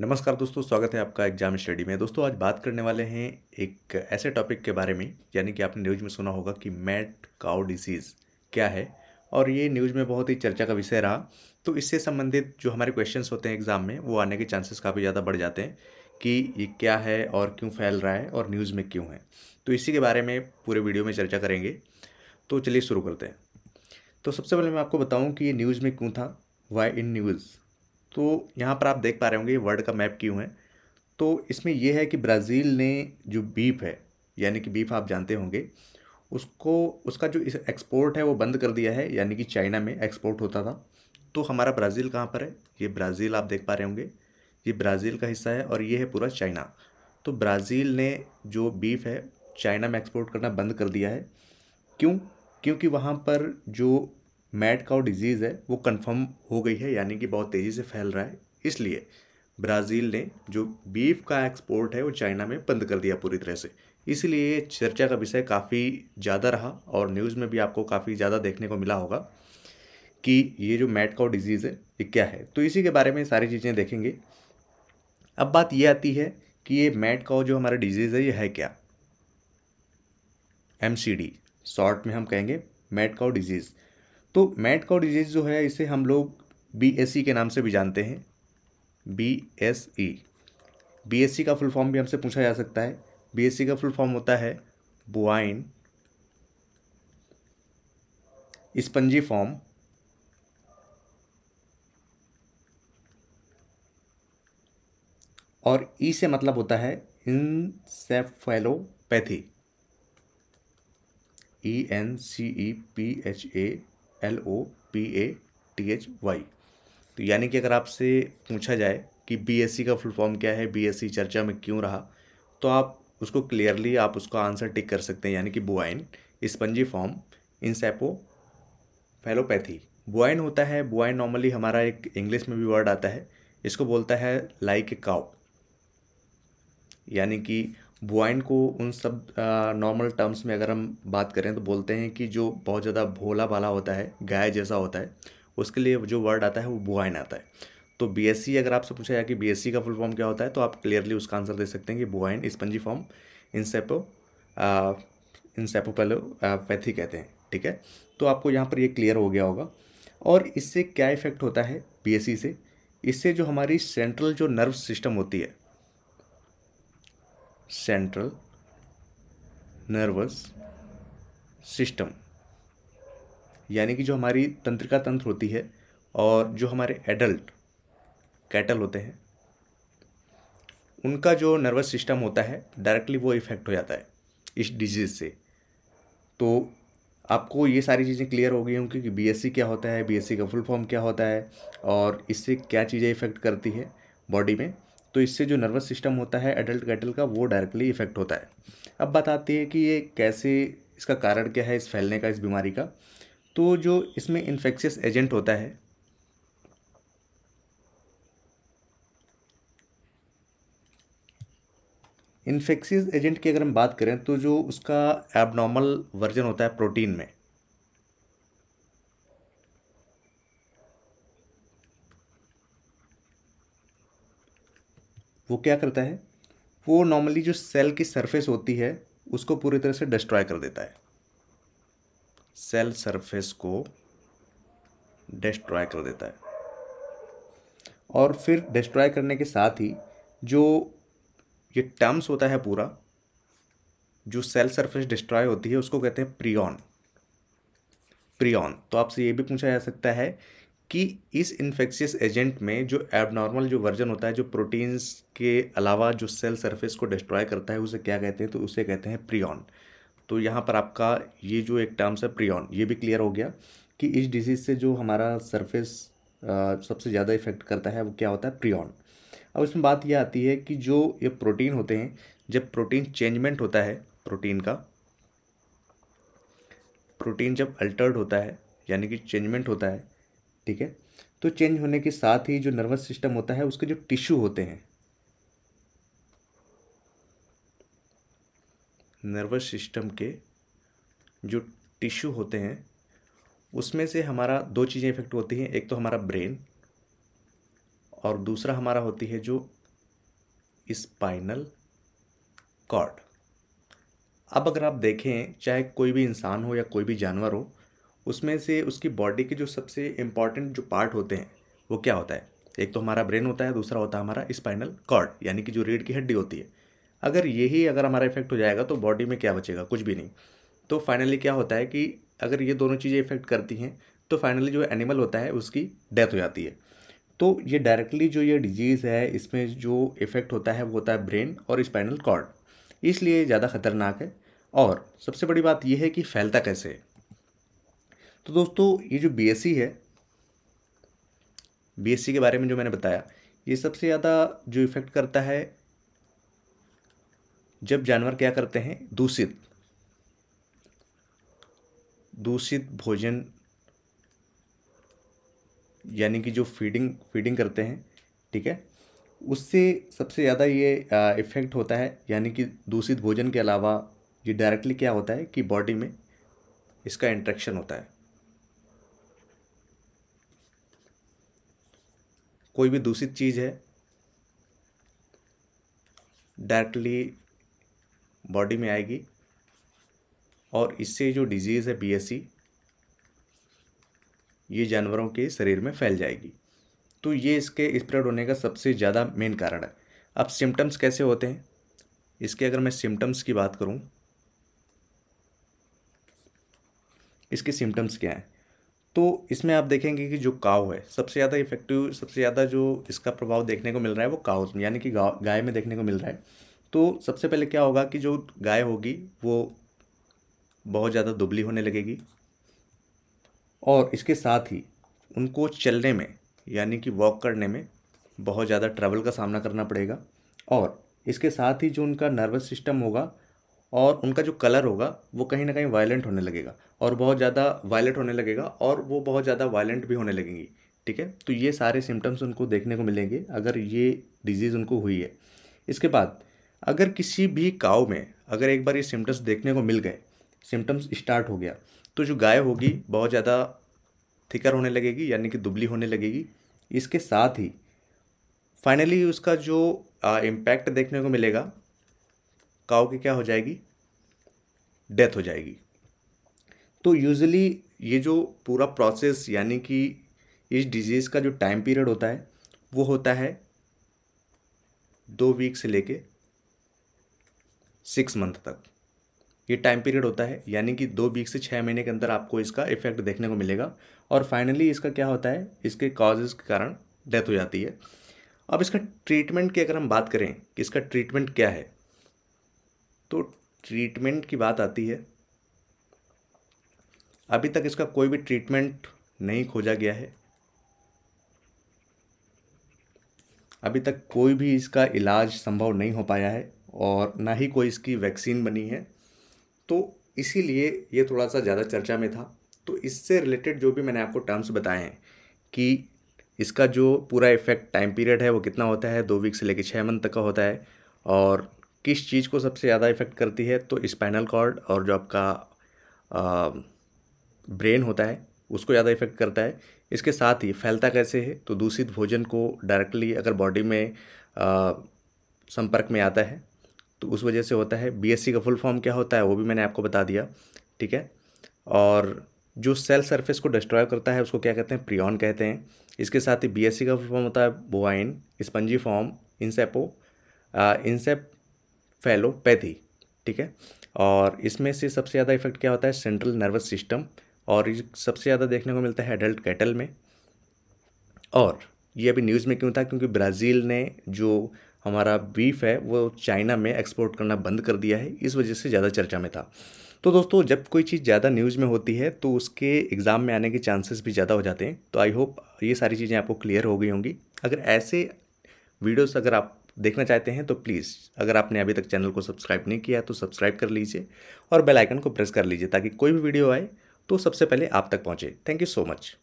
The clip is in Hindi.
नमस्कार दोस्तों स्वागत है आपका एग्जाम स्टडी में दोस्तों आज बात करने वाले हैं एक ऐसे टॉपिक के बारे में यानी कि आपने न्यूज़ में सुना होगा कि मैट काउ डिसीज़ क्या है और ये न्यूज़ में बहुत ही चर्चा का विषय रहा तो इससे संबंधित जो हमारे क्वेश्चंस होते हैं एग्ज़ाम में वो आने के चांसेस काफ़ी ज़्यादा बढ़ जाते हैं कि ये क्या है और क्यों फैल रहा है और न्यूज़ में क्यों है तो इसी के बारे में पूरे वीडियो में चर्चा करेंगे तो चलिए शुरू करते हैं तो सबसे पहले मैं आपको बताऊँ कि ये न्यूज़ में क्यों था वाई इन न्यूज़ तो यहाँ पर आप देख पा रहे होंगे वर्ल्ड का मैप क्यों है तो इसमें यह है कि ब्राज़ील ने जो बीफ है यानी कि बीफ आप जानते होंगे उसको उसका जो एक्सपोर्ट है वो बंद कर दिया है यानी कि चाइना में एक्सपोर्ट होता था तो हमारा ब्राज़ील कहाँ पर है ये ब्राज़ील आप देख पा रहे होंगे ये ब्राज़ील का हिस्सा है और ये है पूरा चाइना तो ब्राज़ील ने जो बीफ है चाइना में एक्सपोर्ट करना बंद कर दिया है क्यों क्योंकि वहाँ पर जो मैट काउ डिजीज़ है वो कंफर्म हो गई है यानी कि बहुत तेज़ी से फैल रहा है इसलिए ब्राज़ील ने जो बीफ का एक्सपोर्ट है वो चाइना में बंद कर दिया पूरी तरह से इसलिए चर्चा का विषय काफ़ी ज़्यादा रहा और न्यूज़ में भी आपको काफ़ी ज़्यादा देखने को मिला होगा कि ये जो मैट काउ डिजीज़ है ये क्या है तो इसी के बारे में सारी चीज़ें देखेंगे अब बात ये आती है कि ये मैट काउ जो हमारा डिजीज़ है ये है क्या एम शॉर्ट में हम कहेंगे मैट काउ डिजीज़ तो मैट काउ डिजीज़ जो है इसे हम लोग बी एस e के नाम से भी जानते हैं B S E B S C का फुल फॉर्म भी हमसे पूछा जा सकता है बी एस सी का फुल फॉर्म होता है बुआइन स्पंजी फॉर्म और ई e से मतलब होता है encephalopathy E N C E P H A L O P A T H Y तो यानी कि अगर आपसे पूछा जाए कि बीएससी का फुल फॉर्म क्या है बीएससी चर्चा में क्यों रहा तो आप उसको क्लियरली आप उसका आंसर टिक कर सकते हैं यानी कि बुआइन स्पंजी फॉर्म इंसेपो फेलोपैथी बुआइन होता है बुआइन नॉर्मली हमारा एक इंग्लिश में भी वर्ड आता है इसको बोलता है लाइक ए काउ यानी कि बुआइन को उन सब नॉर्मल टर्म्स में अगर हम बात करें तो बोलते हैं कि जो बहुत ज़्यादा भोला भाला होता है गाय जैसा होता है उसके लिए जो वर्ड आता है वो बुआइन आता है तो बीएससी अगर आपसे पूछा जाए कि बीएससी का फुल फॉर्म क्या होता है तो आप क्लियरली उसका आंसर दे सकते हैं कि bovine spongiform encephalopathy कहते हैं ठीक है तो आपको यहाँ पर ये क्लियर हो गया होगा और इससे क्या इफेक्ट होता है बी से इससे जो हमारी सेंट्रल जो नर्व सिस्टम होती है सेंट्रल नर्वस सिस्टम यानी कि जो हमारी तंत्रिका तंत्र होती है और जो हमारे एडल्ट कैटल होते हैं उनका जो नर्वस सिस्टम होता है डायरेक्टली वो इफ़ेक्ट हो जाता है इस डिजीज़ से तो आपको ये सारी चीज़ें क्लियर हो गई होंगी कि बीएससी क्या होता है बीएससी का फुल फॉर्म क्या होता है और इससे क्या चीज़ें इफ़ेक्ट करती है बॉडी में तो इससे जो नर्वस सिस्टम होता है एडल्ट कैटल का वो डायरेक्टली इफेक्ट होता है अब बताते हैं कि ये कैसे इसका कारण क्या है इस फैलने का इस बीमारी का तो जो इसमें इन्फेक्शियस एजेंट होता है इन्फेक्शियस एजेंट की अगर हम बात करें तो जो उसका एबनॉर्मल वर्जन होता है प्रोटीन में वो क्या करता है वो नॉर्मली जो सेल की सरफेस होती है उसको पूरी तरह से डिस्ट्रॉय कर देता है सेल सरफेस को डिस्ट्रॉय कर देता है और फिर डिस्ट्रॉय करने के साथ ही जो ये टर्म्स होता है पूरा जो सेल सरफेस डिस्ट्रॉय होती है उसको कहते हैं प्रियॉन प्रियॉन तो आपसे ये भी पूछा जा सकता है कि इस इन्फेक्शियस एजेंट में जो एबनॉर्मल जो वर्जन होता है जो प्रोटीन्स के अलावा जो सेल सरफेस को डिस्ट्रॉय करता है उसे क्या कहते हैं तो उसे कहते हैं प्रियॉन तो यहाँ पर आपका ये जो एक टर्म्स है प्रियॉन ये भी क्लियर हो गया कि इस डिजीज़ से जो हमारा सरफेस सबसे ज़्यादा इफेक्ट करता है वो क्या होता है प्रियॉन अब इसमें बात यह आती है कि जो ये प्रोटीन होते हैं जब प्रोटीन चेंजमेंट होता है प्रोटीन का प्रोटीन जब अल्टर्ड होता है यानी कि चेंजमेंट होता है ठीक है तो चेंज होने के साथ ही जो नर्वस सिस्टम होता है उसके जो टिश्यू होते हैं नर्वस सिस्टम के जो टिश्यू होते हैं उसमें से हमारा दो चीज़ें इफेक्ट होती हैं एक तो हमारा ब्रेन और दूसरा हमारा होती है जो स्पाइनल कॉर्ड अब अगर आप देखें चाहे कोई भी इंसान हो या कोई भी जानवर हो उसमें से उसकी बॉडी के जो सबसे इम्पॉर्टेंट जो पार्ट होते हैं वो क्या होता है एक तो हमारा ब्रेन होता है दूसरा होता है हमारा स्पाइनल कॉर्ड यानी कि जो रीढ़ की हड्डी होती है अगर यही अगर हमारा इफेक्ट हो जाएगा तो बॉडी में क्या बचेगा कुछ भी नहीं तो फाइनली क्या होता है कि अगर ये दोनों चीज़ें इफेक्ट करती हैं तो फाइनली जो एनिमल होता है उसकी डेथ हो जाती है तो ये डायरेक्टली जो ये डिजीज़ है इसमें जो इफेक्ट होता है वो होता है ब्रेन और स्पाइनल कॉर्ड इसलिए ज़्यादा खतरनाक है और सबसे बड़ी बात यह है कि फैलता कैसे है तो दोस्तों ये जो बी e है बी e के बारे में जो मैंने बताया ये सबसे ज़्यादा जो इफ़ेक्ट करता है जब जानवर क्या करते हैं दूषित दूषित भोजन यानी कि जो फीडिंग फीडिंग करते हैं ठीक है उससे सबसे ज़्यादा ये इफ़ेक्ट होता है यानी कि दूषित भोजन के अलावा ये डायरेक्टली क्या होता है कि बॉडी में इसका इंट्रैक्शन होता है कोई भी दूषित चीज़ है डायरेक्टली बॉडी में आएगी और इससे जो डिजीज़ है बीएससी ये जानवरों के शरीर में फैल जाएगी तो ये इसके स्प्रेड होने का सबसे ज़्यादा मेन कारण है अब सिम्टम्स कैसे होते हैं इसके अगर मैं सिम्टम्स की बात करूं इसके सिम्टम्स क्या हैं तो इसमें आप देखेंगे कि जो काव है सबसे ज़्यादा इफेक्टिव सबसे ज़्यादा जो इसका प्रभाव देखने को मिल रहा है वो में यानी कि गाय में देखने को मिल रहा है तो सबसे पहले क्या होगा कि जो गाय होगी वो बहुत ज़्यादा दुबली होने लगेगी और इसके साथ ही उनको चलने में यानी कि वॉक करने में बहुत ज़्यादा ट्रैवल का सामना करना पड़ेगा और इसके साथ ही जो उनका नर्वस सिस्टम होगा और उनका जो कलर होगा वो कहीं ना कहीं वायलेंट होने लगेगा और बहुत ज़्यादा वायलेंट होने लगेगा और वो बहुत ज़्यादा वायलेंट भी होने लगेंगी ठीक है तो ये सारे सिम्टम्स उनको देखने को मिलेंगे अगर ये डिजीज़ उनको हुई है इसके बाद अगर किसी भी काव में अगर एक बार ये सिम्टम्स देखने को मिल गए सिम्टम्स स्टार्ट हो गया तो जो गाय होगी बहुत ज़्यादा थिकर होने लगेगी यानी कि दुबली होने लगेगी इसके साथ ही फाइनली उसका जो इम्पैक्ट देखने को मिलेगा काओ की क्या हो जाएगी डेथ हो जाएगी तो यूज़ली ये जो पूरा प्रोसेस यानी कि इस डिजीज़ का जो टाइम पीरियड होता है वो होता है दो वीक से लेके सिक्स मंथ तक ये टाइम पीरियड होता है यानी कि दो वीक से छः महीने के अंदर आपको इसका इफेक्ट देखने को मिलेगा और फाइनली इसका क्या होता है इसके कॉजेज़ के कारण डेथ हो जाती है अब इसका ट्रीटमेंट की अगर हम बात करें कि इसका ट्रीटमेंट क्या है तो ट्रीटमेंट की बात आती है अभी तक इसका कोई भी ट्रीटमेंट नहीं खोजा गया है अभी तक कोई भी इसका इलाज संभव नहीं हो पाया है और ना ही कोई इसकी वैक्सीन बनी है तो इसीलिए ये थोड़ा सा ज़्यादा चर्चा में था तो इससे रिलेटेड जो भी मैंने आपको टर्म्स बताए हैं कि इसका जो पूरा इफ़ेक्ट टाइम पीरियड है वो कितना होता है दो वीक से लेकर छः मंथ तक का होता है और किस चीज़ को सबसे ज़्यादा इफ़ेक्ट करती है तो स्पाइनल कॉर्ड और जो आपका ब्रेन होता है उसको ज़्यादा इफ़ेक्ट करता है इसके साथ ही फैलता कैसे है तो दूषित भोजन को डायरेक्टली अगर बॉडी में संपर्क में आता है तो उस वजह से होता है बीएससी का फुल फॉर्म क्या होता है वो भी मैंने आपको बता दिया ठीक है और जो सेल सरफेस को डिस्ट्रॉय करता है उसको क्या कहते हैं प्रियॉन कहते हैं इसके साथ ही बीएससी का फुल फॉर्म होता है बोआइन स्पंजी फॉर्म इंसेपो इंसेप फैलोपैथी ठीक है और इसमें से सबसे ज़्यादा इफेक्ट क्या होता है सेंट्रल नर्वस सिस्टम और सबसे ज़्यादा देखने को मिलता है एडल्ट कैटल में और ये अभी न्यूज़ में क्यों था क्योंकि ब्राज़ील ने जो हमारा बीफ है वो चाइना में एक्सपोर्ट करना बंद कर दिया है इस वजह से ज़्यादा चर्चा में था तो दोस्तों जब कोई चीज़ ज़्यादा न्यूज़ में होती है तो उसके एग्ज़ाम में आने के चांसेस भी ज़्यादा हो जाते हैं तो आई होप ये सारी चीज़ें आपको क्लियर हो गई होंगी अगर ऐसे वीडियोस अगर आप देखना चाहते हैं तो प्लीज़ अगर आपने अभी तक चैनल को सब्सक्राइब नहीं किया तो सब्सक्राइब कर लीजिए और बेल आइकन को प्रेस कर लीजिए ताकि कोई भी वीडियो आए तो सबसे पहले आप तक पहुँचे थैंक यू सो मच